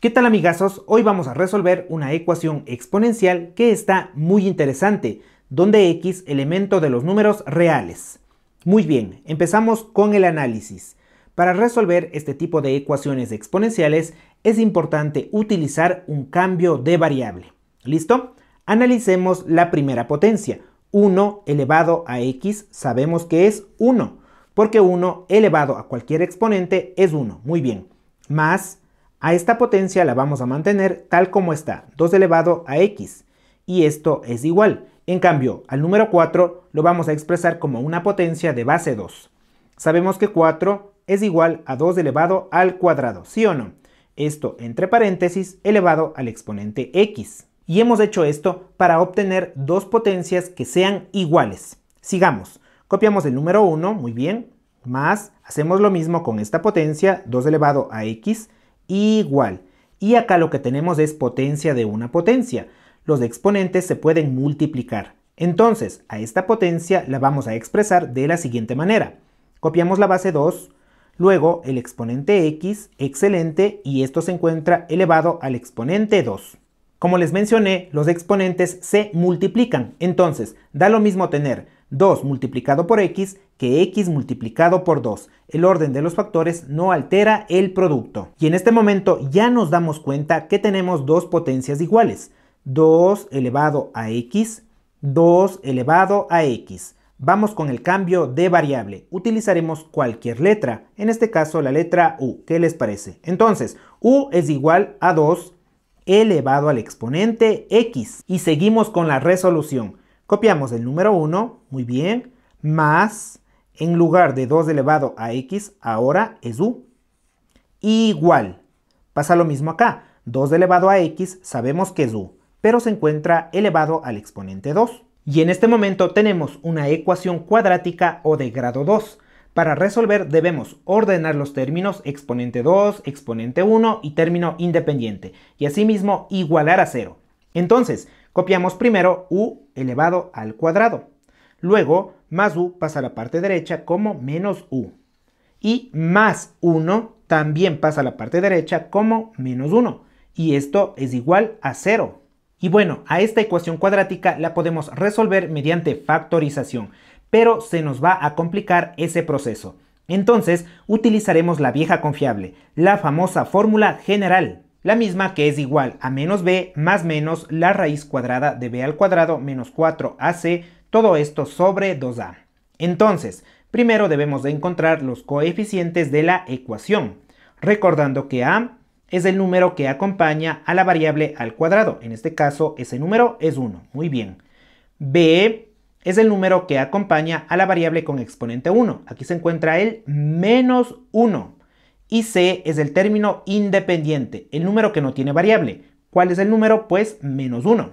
¿Qué tal amigazos? Hoy vamos a resolver una ecuación exponencial que está muy interesante, donde x elemento de los números reales. Muy bien, empezamos con el análisis. Para resolver este tipo de ecuaciones exponenciales es importante utilizar un cambio de variable. ¿Listo? Analicemos la primera potencia. 1 elevado a x sabemos que es 1, porque 1 elevado a cualquier exponente es 1. Muy bien. Más a esta potencia la vamos a mantener tal como está, 2 elevado a x, y esto es igual. En cambio, al número 4 lo vamos a expresar como una potencia de base 2. Sabemos que 4 es igual a 2 elevado al cuadrado, ¿sí o no? Esto entre paréntesis elevado al exponente x. Y hemos hecho esto para obtener dos potencias que sean iguales. Sigamos. Copiamos el número 1, muy bien, más hacemos lo mismo con esta potencia, 2 elevado a x, igual. Y acá lo que tenemos es potencia de una potencia. Los exponentes se pueden multiplicar. Entonces, a esta potencia la vamos a expresar de la siguiente manera. Copiamos la base 2, luego el exponente x, excelente, y esto se encuentra elevado al exponente 2. Como les mencioné, los exponentes se multiplican, entonces da lo mismo tener 2 multiplicado por x que x multiplicado por 2. El orden de los factores no altera el producto. Y en este momento ya nos damos cuenta que tenemos dos potencias iguales. 2 elevado a x, 2 elevado a x. Vamos con el cambio de variable. Utilizaremos cualquier letra, en este caso la letra u. ¿Qué les parece? Entonces, u es igual a 2 elevado al exponente x. Y seguimos con la resolución. Copiamos el número 1, muy bien, más, en lugar de 2 elevado a x, ahora es u. Igual. Pasa lo mismo acá. 2 elevado a x sabemos que es u, pero se encuentra elevado al exponente 2. Y en este momento tenemos una ecuación cuadrática o de grado 2, para resolver debemos ordenar los términos exponente 2, exponente 1 y término independiente, y asimismo igualar a 0. Entonces, copiamos primero u elevado al cuadrado. Luego, más u pasa a la parte derecha como menos u. Y más 1 también pasa a la parte derecha como menos 1. Y esto es igual a 0. Y bueno, a esta ecuación cuadrática la podemos resolver mediante factorización pero se nos va a complicar ese proceso. Entonces utilizaremos la vieja confiable, la famosa fórmula general, la misma que es igual a menos b más menos la raíz cuadrada de b al cuadrado menos 4ac, todo esto sobre 2a. Entonces, primero debemos de encontrar los coeficientes de la ecuación, recordando que a es el número que acompaña a la variable al cuadrado, en este caso ese número es 1, muy bien. b es el número que acompaña a la variable con exponente 1. Aquí se encuentra el menos 1. Y C es el término independiente, el número que no tiene variable. ¿Cuál es el número? Pues menos 1.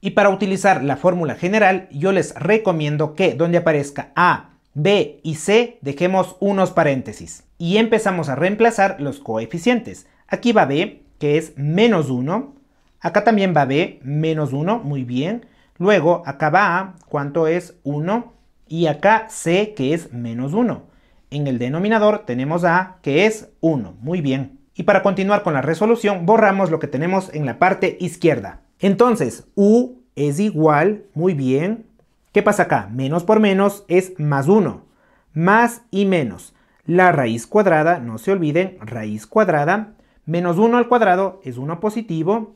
Y para utilizar la fórmula general, yo les recomiendo que donde aparezca A, B y C, dejemos unos paréntesis. Y empezamos a reemplazar los coeficientes. Aquí va B, que es menos 1. Acá también va B, menos 1, muy bien. Luego, acá va A, ¿cuánto es 1? Y acá C, que es menos 1. En el denominador tenemos A, que es 1. Muy bien. Y para continuar con la resolución, borramos lo que tenemos en la parte izquierda. Entonces, U es igual, muy bien. ¿Qué pasa acá? Menos por menos es más 1. Más y menos. La raíz cuadrada, no se olviden, raíz cuadrada. Menos 1 al cuadrado es 1 positivo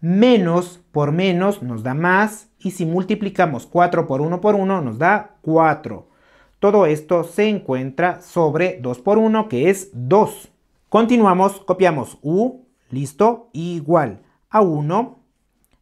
menos por menos nos da más y si multiplicamos 4 por 1 por 1 nos da 4. Todo esto se encuentra sobre 2 por 1 que es 2. Continuamos, copiamos u, listo, igual a 1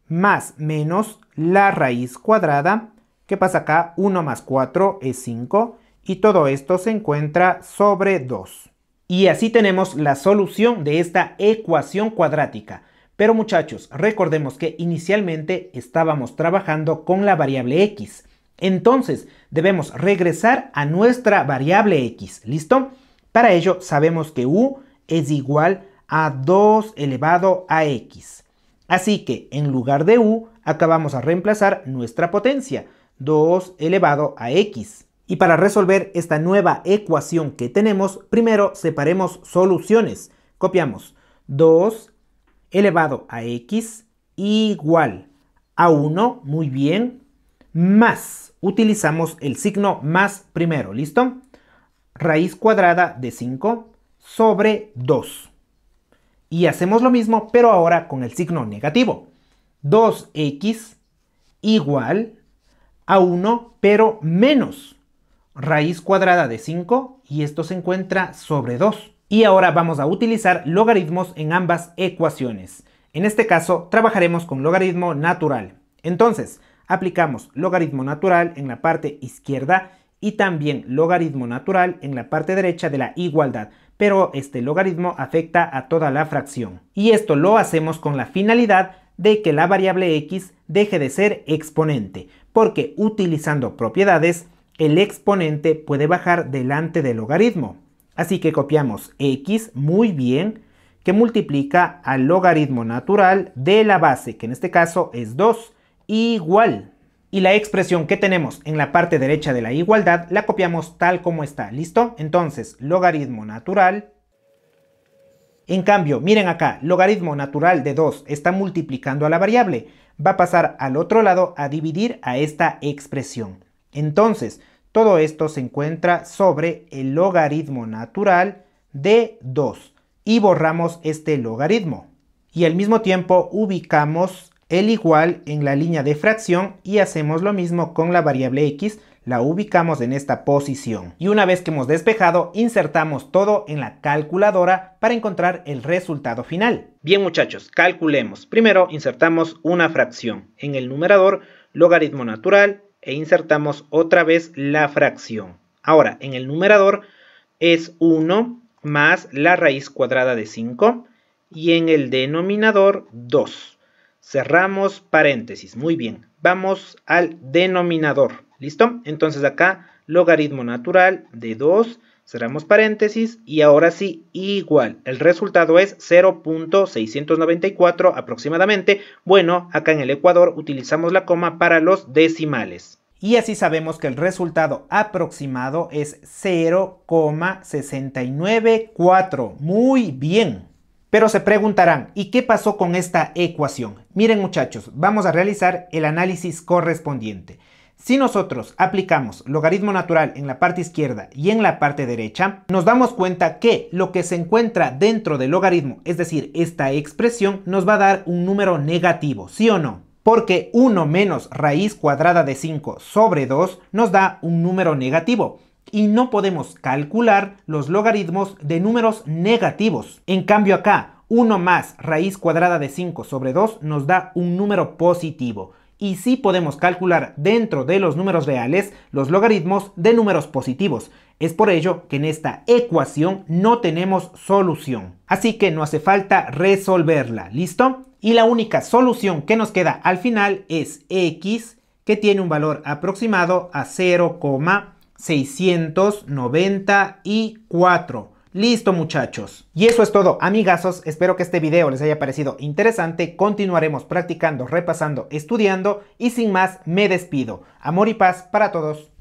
más menos la raíz cuadrada. ¿Qué pasa acá? 1 más 4 es 5 y todo esto se encuentra sobre 2. Y así tenemos la solución de esta ecuación cuadrática. Pero muchachos, recordemos que inicialmente estábamos trabajando con la variable x. Entonces, debemos regresar a nuestra variable x, ¿listo? Para ello, sabemos que u es igual a 2 elevado a x. Así que, en lugar de u, acabamos a reemplazar nuestra potencia, 2 elevado a x. Y para resolver esta nueva ecuación que tenemos, primero separemos soluciones. Copiamos 2 elevado a x igual a 1, muy bien, más, utilizamos el signo más primero, ¿listo? Raíz cuadrada de 5 sobre 2. Y hacemos lo mismo, pero ahora con el signo negativo. 2x igual a 1, pero menos raíz cuadrada de 5, y esto se encuentra sobre 2. Y ahora vamos a utilizar logaritmos en ambas ecuaciones. En este caso, trabajaremos con logaritmo natural. Entonces, aplicamos logaritmo natural en la parte izquierda y también logaritmo natural en la parte derecha de la igualdad, pero este logaritmo afecta a toda la fracción. Y esto lo hacemos con la finalidad de que la variable x deje de ser exponente, porque utilizando propiedades, el exponente puede bajar delante del logaritmo. Así que copiamos x muy bien, que multiplica al logaritmo natural de la base, que en este caso es 2, igual. Y la expresión que tenemos en la parte derecha de la igualdad la copiamos tal como está, ¿listo? Entonces, logaritmo natural. En cambio, miren acá, logaritmo natural de 2 está multiplicando a la variable, va a pasar al otro lado a dividir a esta expresión. Entonces, todo esto se encuentra sobre el logaritmo natural de 2 y borramos este logaritmo. Y al mismo tiempo ubicamos el igual en la línea de fracción y hacemos lo mismo con la variable x, la ubicamos en esta posición. Y una vez que hemos despejado, insertamos todo en la calculadora para encontrar el resultado final. Bien muchachos, calculemos. Primero insertamos una fracción. En el numerador, logaritmo natural e insertamos otra vez la fracción. Ahora, en el numerador es 1 más la raíz cuadrada de 5 y en el denominador 2. Cerramos paréntesis. Muy bien, vamos al denominador. ¿Listo? Entonces acá logaritmo natural de 2 cerramos paréntesis y ahora sí igual, el resultado es 0.694 aproximadamente, bueno, acá en el Ecuador utilizamos la coma para los decimales. Y así sabemos que el resultado aproximado es 0,694. Muy bien. Pero se preguntarán, ¿y qué pasó con esta ecuación? Miren muchachos, vamos a realizar el análisis correspondiente. Si nosotros aplicamos logaritmo natural en la parte izquierda y en la parte derecha, nos damos cuenta que lo que se encuentra dentro del logaritmo, es decir, esta expresión, nos va a dar un número negativo, ¿sí o no? Porque 1 menos raíz cuadrada de 5 sobre 2 nos da un número negativo y no podemos calcular los logaritmos de números negativos. En cambio acá, 1 más raíz cuadrada de 5 sobre 2 nos da un número positivo y sí podemos calcular dentro de los números reales los logaritmos de números positivos. Es por ello que en esta ecuación no tenemos solución. Así que no hace falta resolverla, ¿listo? Y la única solución que nos queda al final es x, que tiene un valor aproximado a 0,694. Listo muchachos. Y eso es todo amigazos, espero que este video les haya parecido interesante, continuaremos practicando, repasando, estudiando y sin más me despido. Amor y paz para todos.